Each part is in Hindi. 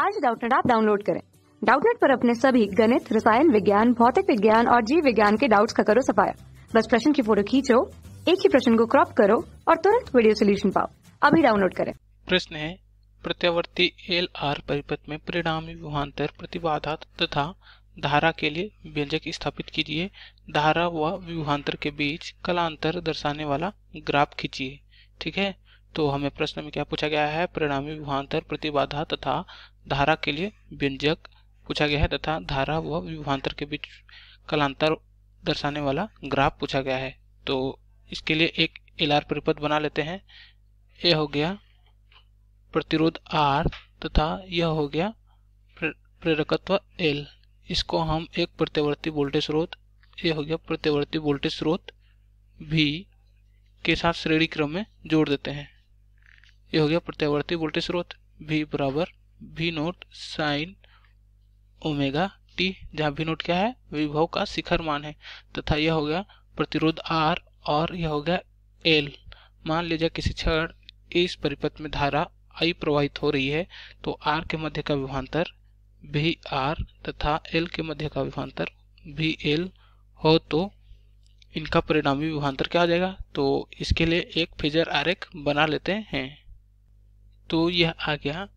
आज डाउटनेट आप डाउनलोड करें डाउटनेट पर अपने सभी गणित रसायन विज्ञान भौतिक विज्ञान और जीव विज्ञान के डाउट्स का करो सफाया बस प्रश्न की फोटो खींचो एक ही प्रश्न को क्रॉप करो और तुरंत वीडियो सोल्यूशन पाओ अभी डाउनलोड करें प्रश्न है प्रत्यावर्ती एल आर परिपथ में परिणामी विभवान्तर प्रतिबाधा तथा धारा के लिए व्यंजक स्थापित कीजिए धारा व विभवान्तर के बीच कलांतर दर्शाने वाला ग्राफ खींचिए ठीक है तो हमें प्रश्न में क्या पूछा गया है परिणामी विभवान्तर प्रतिबाधा तथा धारा के लिए व्यंजक पूछा गया है तथा धारा व विभांतर के बीच कलांतर दर्शाने वाला ग्राफ पूछा गया है तो इसके लिए एक एल आर परिपथ बना लेते हैं यह हो गया प्रतिरोध आर तथा यह हो गया प्रेरकत्व एल इसको हम एक प्रत्यवर्ती वोल्टेज स्रोत यह हो गया प्रत्यवर्ती वोल्टेज स्रोत भी के साथ श्रेणी क्रम में जोड़ देते हैं यह हो गया प्रत्यावर्ती वोल्टेज स्रोत भी बराबर V nought sine omega T जहाँ वी नोट क्या है विभव का शिखर मान है तथा यह हो गया प्रतिरोध आर और यह हो गया एल मान लीजिए किसी क्षण इस परिपथ में धारा आई प्रवाहित हो रही है तो आर के मध्य का विभांतर भी आर तथा एल के मध्य का विभांतर भी एल हो तो इनका परिणामी विभांतर क्या आ जाएगा तो इसके लिए एक फेजर आरेख बना लेते हैं तो यह आ गया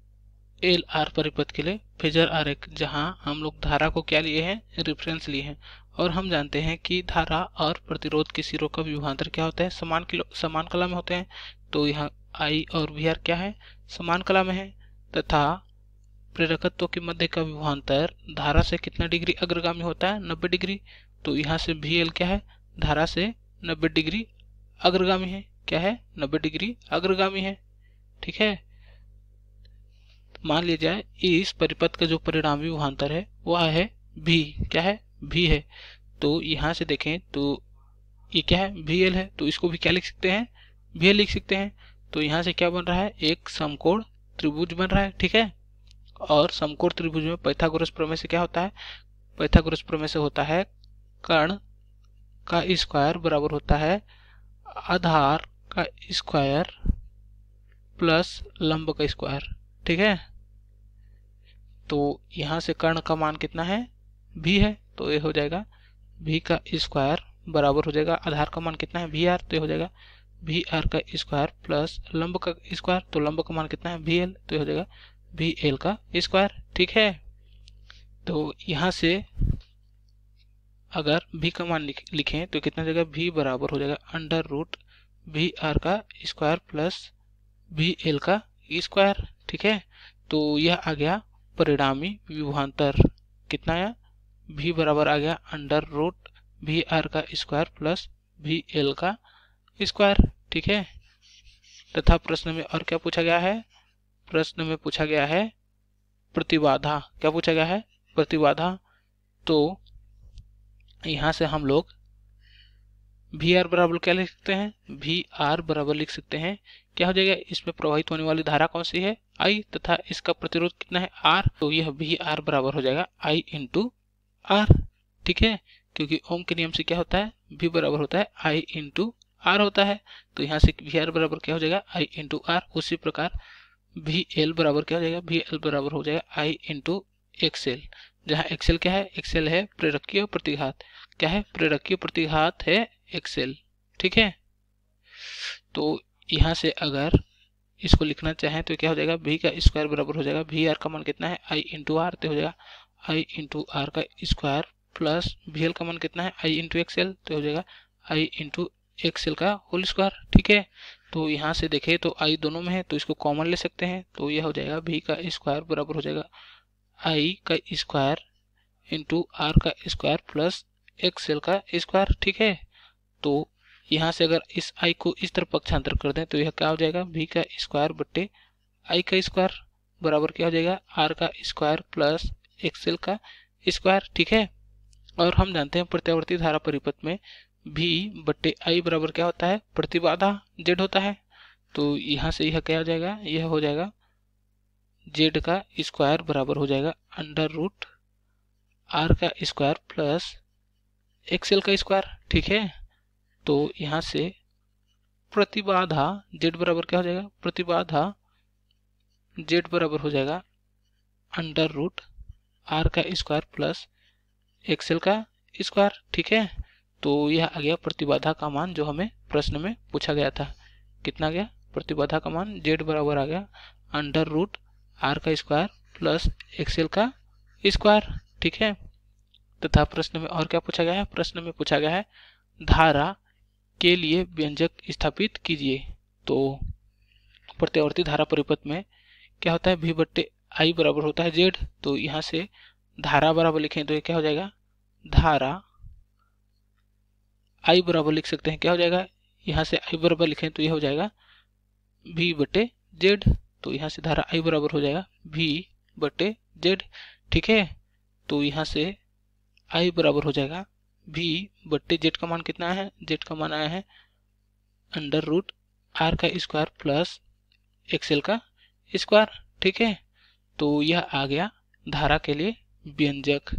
एल आर परिपथ के लिए फेजर एक जहाँ हम लोग धारा को क्या लिए हैं रेफरेंस लिए हैं और हम जानते हैं कि धारा और प्रतिरोध के सिरों का विभांतर क्या होता है समान किलो समान कला में होते हैं तो यहाँ आई और वी आर क्या है समान कला में है तथा प्रेरकत्व के मध्य का विभांतर धारा से कितना डिग्री अग्रगामी होता है नब्बे डिग्री तो यहाँ से भी एल क्या है धारा से नब्बे डिग्री अग्रगामी है क्या है नब्बे डिग्री अग्रगामी है ठीक है मान लिया जाए इस परिपथ का जो परिणामी विभवान्तर है वह है भी क्या है भी है तो यहाँ से देखें तो ये क्या है भी एल है तो इसको भी क्या लिख सकते हैं भी एल लिख सकते हैं तो यहाँ से क्या बन रहा है एक समकोण त्रिभुज बन रहा है ठीक है और समकोण त्रिभुज में पैथागोरस प्रमेय से क्या होता है पैथागोरस प्रमेय से होता है कर्ण का स्क्वायर बराबर होता है आधार का स्क्वायर प्लस लंब का स्क्वायर ठीक है तो यहाँ से कर्ण का मान कितना है भी है तो ये हो जाएगा भी का स्क्वायर बराबर हो जाएगा आधार का मान कितना है भी आर तो ये हो जाएगा भी आर का स्क्वायर प्लस लंब का स्क्वायर तो लंब का मान कितना है भी एल तो ये हो जाएगा भी एल का स्क्वायर ठीक है तो यहाँ से अगर भी का मान लिख, लिखें तो कितना जाएगा भी बराबर हो जाएगा अंडर रूट भी आर का स्क्वायर प्लस भी एल का स्क्वायर ठीक है तो यह आ गया परिणामी विभवान्तर कितना आया भी बराबर आ गया अंडर रूट भी आर का स्क्वायर प्लस भी एल का स्क्वायर ठीक है तथा प्रश्न में और क्या पूछा गया है प्रश्न में पूछा गया है प्रतिबाधा क्या पूछा गया है प्रतिबाधा तो यहाँ से हम लोग वी आर बराबर क्या लिख सकते हैं वी आर बराबर लिख सकते हैं क्या हो जाएगा इसमें प्रवाहित होने वाली धारा कौन सी है आई तथा इसका प्रतिरोध कितना है आर तो यह वी आर बराबर हो जाएगा आई इंटू आर ठीक है क्योंकि ओम के नियम से क्या होता है वी बराबर होता है आई इंटू आर होता है तो यहाँ से वी आर बराबर क्या हो जाएगा आई इंटू आर उसी प्रकार वी एल बराबर क्या हो जाएगा वी एल बराबर हो जाएगा आई इंटू एल जहाँ एक्सेल क्या है एक्सएल है प्रेरकीय प्रतिघात क्या है प्रेरकीय प्रतिघात है एक्सेल ठीक है तो यहाँ से अगर इसको लिखना चाहें तो क्या हो जाएगा वी का स्क्वायर बराबर हो जाएगा वी आर का मन कितना है आई इंटू आर तो हो जाएगा आई इंटू आर का स्क्वायर प्लस वी एल का मन कितना है आई इंटू एक्सेल तो हो जाएगा आई इंटू एक्सेल का होल स्क्वायर ठीक है तो यहाँ से देखें तो आई दोनों में है तो इसको कॉमन ले सकते हैं तो यह हो जाएगा वी का स्क्वायर बराबर हो जाएगा आई का स्क्वायर इंटू आर का स्क्वायर प्लस एक्सेल का स्क्वायर ठीक है तो यहाँ से अगर इस आई को इस तरफ पक्षांतर कर दें तो यह क्या हो जाएगा वी का स्क्वायर बट्टे आई का स्क्वायर बराबर क्या हो जाएगा आर का स्क्वायर प्लस एक्सएल का स्क्वायर ठीक है और हम जानते हैं प्रत्यावर्ती धारा परिपथ में भी बट्टे आई बराबर क्या होता है प्रतिबाधा जेड होता है तो यहाँ से यह क्या हो जाएगा यह हो जाएगा जेड का स्क्वायर बराबर हो जाएगा अंडर रूट आर का स्क्वायर प्लस एक्सेल का स्क्वायर ठीक है तो यहाँ से प्रतिबाधा जेड बराबर क्या हो जाएगा प्रतिबाधा जेड बराबर हो जाएगा अंडर रूट आर का स्क्वायर प्लस एक्सेल का स्क्वायर ठीक है तो यह आ गया प्रतिबाधा का मान जो हमें प्रश्न में पूछा गया था कितना गया प्रतिबाधा का मान जेड बराबर आ गया अंडर रूट आर का स्क्वायर प्लस एक्सेल का स्क्वायर ठीक है तथा तो प्रश्न में और क्या पूछा गया है प्रश्न में पूछा गया है धारा के लिए व्यंजक स्थापित कीजिए तो प्रत्यावर्ती धारा परिपथ में क्या होता है भी बट्टे आई बराबर होता है जेड तो यहाँ से धारा बराबर लिखें तो ये क्या हो जाएगा धारा आई बराबर लिख सकते हैं क्या हो जाएगा यहाँ से आई बराबर लिखें तो ये हो जाएगा भी बटे जेड तो यहाँ से धारा आई बराबर हो जाएगा भी बटे जेड ठीक है तो यहाँ से आई बराबर हो जाएगा भी बट्टे जेड का मान कितना है जेड का मान आया है अंडर रूट आर का स्क्वायर प्लस एक्सेल का स्क्वायर ठीक है तो यह आ गया धारा के लिए व्यंजक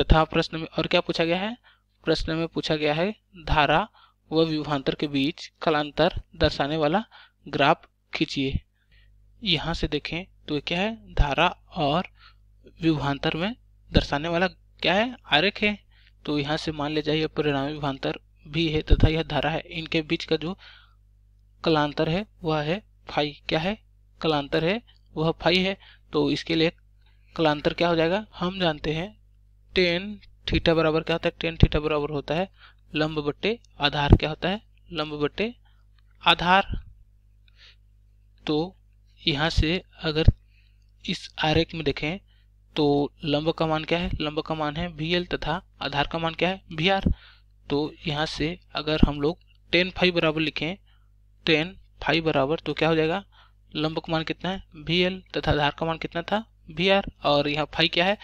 तथा प्रश्न में और क्या पूछा गया है प्रश्न में पूछा गया है धारा व विभांतर के बीच कलांतर दर्शाने वाला ग्राफ खींचिए यहां से देखें तो क्या है धारा और विभांतर में दर्शाने वाला क्या है आरेख है तो यहाँ से मान ले जाइए परिणामी विभांतर भी है तथा यह धारा है इनके बीच का जो कलांतर है वह है फाई क्या है कलांतर है वह फाई है तो इसके लिए कलांतर क्या हो जाएगा हम जानते हैं टेन थीटा बराबर क्या होता है टेन थीटा बराबर होता है लंब बट्टे आधार क्या होता है लंब बट्टे आधार तो यहाँ से अगर इस आरेख में देखें तो लंब का मान क्या है लंब का मान है वी एल तथा आधार का मान क्या है वी तो यहाँ से अगर हम लोग टेन फाइव बराबर लिखें टेन फाइव बराबर तो क्या हो जाएगा लंब का मान कितना है वी तथा आधार का मान कितना था वी और यहाँ फाइव क्या है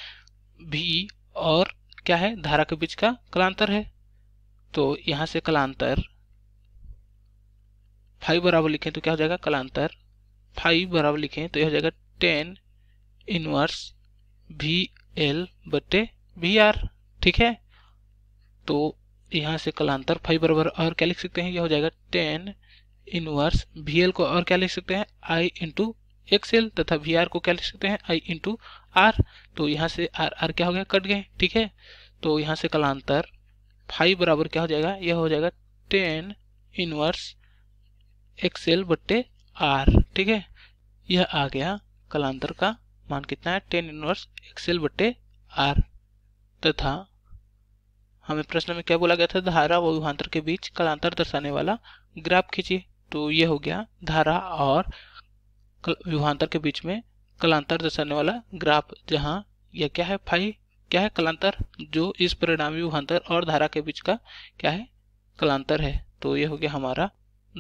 वी e। और क्या है धारा के बीच का कलांतर है तो यहाँ से कलांतर फाइव बराबर लिखें तो क्या हो जाएगा कलांतर फाइव बराबर लिखें तो यह हो जाएगा टेन इनवर्स वी एल बटे वी आर ठीक है तो यहाँ से कलांतर फाइव बराबर और क्या लिख सकते हैं यह हो जाएगा टेन इनवर्स वी एल को और क्या लिख सकते हैं आई इंटू एक्सएल तथा वी आर को क्या लिख सकते हैं आई इंटू आर तो यहाँ से आर आर क्या हो गया कट गए ठीक है तो यहाँ से कलांतर फाइव बराबर क्या हो जाएगा यह हो जाएगा टेन इनवर्स एक्सएल बट्टे आर ठीक है यह आ गया कलांतर का मान कितना है टेन इनवर्स एक्सेल बटे आर तथा हमें प्रश्न में क्या बोला गया था धारा व विभांतर के बीच कलांतर दर्शाने वाला ग्राफ खींचिए तो ये हो गया धारा और विभांतर के बीच में कलांतर दर्शाने वाला ग्राफ जहाँ यह क्या है फाई क्या है कलांतर जो इस परिणामी विभांतर और धारा के बीच का क्या है कलांतर है तो ये हो गया हमारा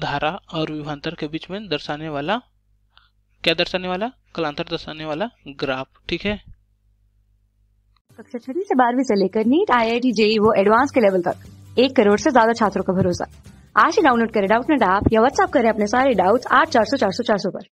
धारा और विभांतर के बीच में दर्शाने वाला क्या दर्शाने वाला कलांतर दर्शाने वाला ग्राफ ठीक है कक्षा छठी से बारहवीं से लेकर NEET I I T JEE वो एडवांस के लेवल तक एक करोड़ से ज्यादा छात्रों का भरोसा आज ही डाउनलोड करें डाउट नेट ऐप या व्हाट्सअप करें अपने सारे डाउट्स आठ चार सौ चार सौ चार सौ पर